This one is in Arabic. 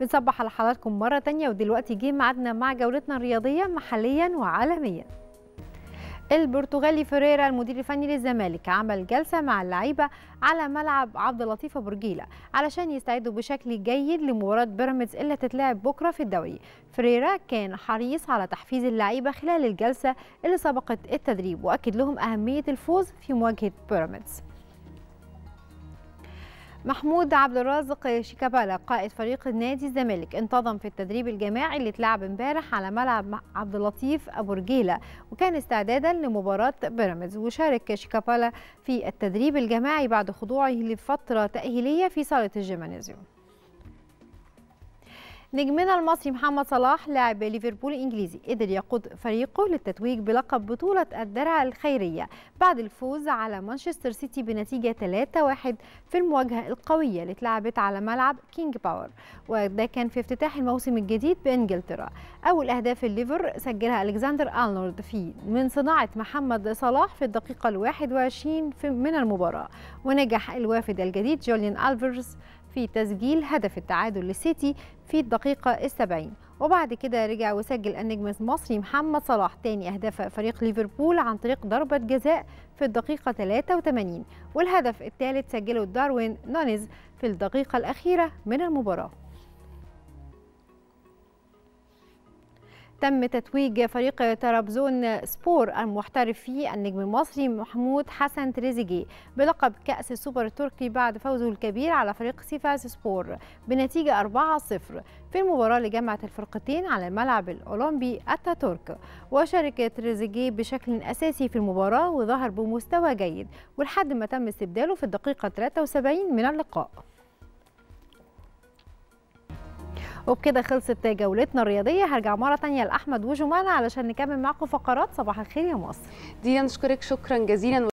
بنصبح على حضراتكم مرة تانية ودلوقتي جه ميعادنا مع جولتنا الرياضية محليا وعالميا البرتغالي فريرا المدير الفني للزمالك عمل جلسه مع اللعيبه على ملعب عبد اللطيف برجيله علشان يستعدوا بشكل جيد لمباراه بيراميدز اللي هتتلعب بكره في الدوري فريرا كان حريص على تحفيز اللعيبه خلال الجلسه اللي سبقت التدريب واكد لهم اهميه الفوز في مواجهه بيراميدز محمود عبد الرازق شيكابالا قائد فريق نادي الزمالك انتظم في التدريب الجماعي اللي اتلعب امبارح على ملعب عبد اللطيف ابو رجيله وكان استعدادا لمباراه بيراميدز وشارك شيكابالا في التدريب الجماعي بعد خضوعه لفتره تاهيليه في صاله الجيمنازيوم نجمنا المصري محمد صلاح لاعب ليفربول الانجليزي قدر يقود فريقه للتتويج بلقب بطوله الدرع الخيريه بعد الفوز على مانشستر سيتي بنتيجه 3-1 في المواجهه القويه اللي اتلعبت على ملعب كينج باور وده كان في افتتاح الموسم الجديد بانجلترا اول اهداف الليفر سجلها الكسندر ارنولد في من صناعه محمد صلاح في الدقيقه ال 21 من المباراه ونجح الوافد الجديد جوليان الفيرز في تسجيل هدف التعادل للسيتي في الدقيقة السبعين وبعد كده رجع وسجل النجم المصري محمد صلاح تاني أهداف فريق ليفربول عن طريق ضربة جزاء في الدقيقة 83 والهدف الثالث سجله داروين نونيز في الدقيقة الأخيرة من المباراة تم تتويج فريق طرابزون سبور المحترف فيه النجم المصري محمود حسن تريزيجي بلقب كأس السوبر التركي بعد فوزه الكبير على فريق سيفاس سبور بنتيجة 4-0 في المباراة اللي جمعت الفرقتين على الملعب الأولمبي أتاتورك وشارك تريزيجي بشكل أساسي في المباراة وظهر بمستوى جيد ولحد ما تم استبداله في الدقيقة 73 من اللقاء وبكده خلصت جولتنا الرياضيه هرجع مره ثانيه لاحمد وجمانه علشان نكمل معكم فقرات صباح الخير يا مصر دي نشكرك شكرا جزيلا